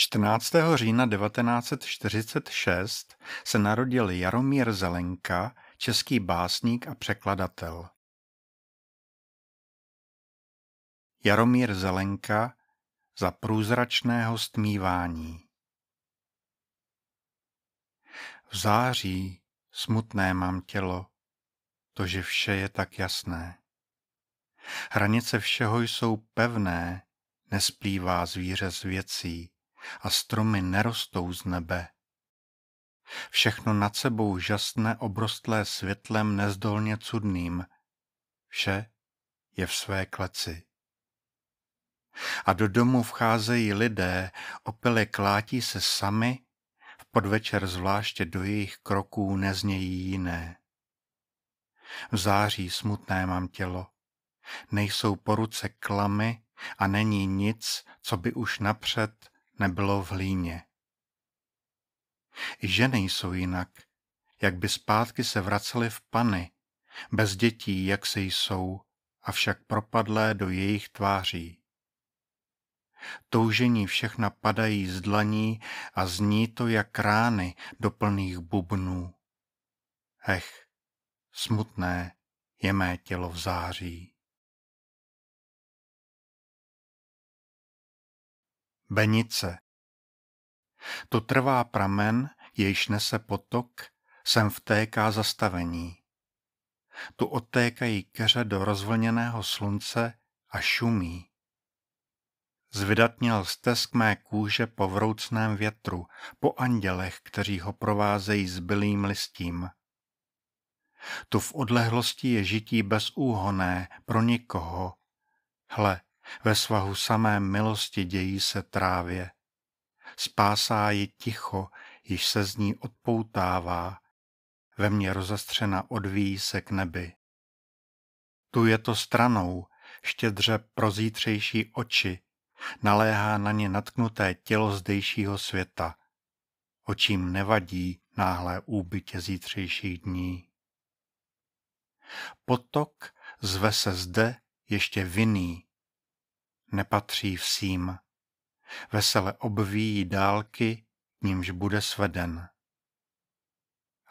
14. října 1946 se narodil Jaromír Zelenka, český básník a překladatel. Jaromír Zelenka za průzračného stmívání. V září smutné mám tělo, to, že vše je tak jasné. Hranice všeho jsou pevné, nesplývá zvíře z věcí a stromy nerostou z nebe. Všechno nad sebou žasne obrostlé světlem nezdolně cudným. Vše je v své kleci. A do domu vcházejí lidé, opily klátí se sami, v podvečer zvláště do jejich kroků neznějí jiné. V září smutné mám tělo, nejsou po ruce klamy a není nic, co by už napřed nebylo v hlíně. I ženy jsou jinak, jak by zpátky se vracely v pany, bez dětí, jak se jsou, avšak propadlé do jejich tváří. Toužení všechna padají z dlaní a zní to jak rány do plných bubnů. Ech, smutné je mé tělo v září. Benice. to trvá pramen, jejž nese potok, sem vtéká zastavení. Tu odtékají keře do rozvlněného slunce a šumí. Zvydatněl stesk mé kůže po vroucném větru, po andělech, kteří ho provázejí s bylým listím. Tu v odlehlosti je žití bezúhoné pro nikoho. Hle, ve svahu samé milosti dějí se trávě. Spásá je ticho, již se z ní odpoutává. Ve mně rozastřena odvíjí se k nebi. Tu je to stranou, štědře zítřejší oči, naléhá na ně natknuté tělo zdejšího světa. Očím nevadí náhlé úbytě zítřejších dní. Potok zve se zde ještě vinný, nepatří vsím. Vesele obvíjí dálky, nímž bude sveden.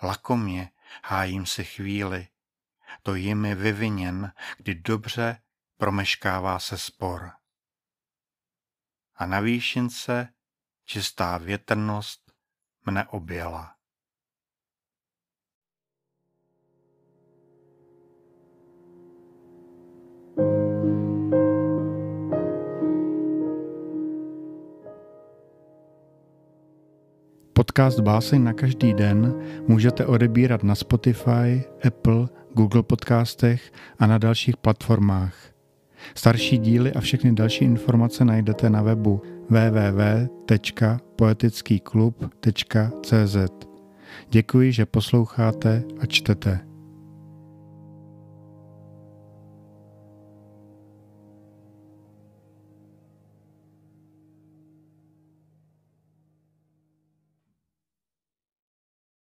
Lakomě hájím si chvíli, to jimi vyviněn, kdy dobře promeškává se spor. A na výšince čistá větrnost mne objela. Podcast Báseň na každý den můžete odebírat na Spotify, Apple, Google Podcastech a na dalších platformách. Starší díly a všechny další informace najdete na webu www.poetickyklub.cz. Děkuji, že posloucháte a čtete.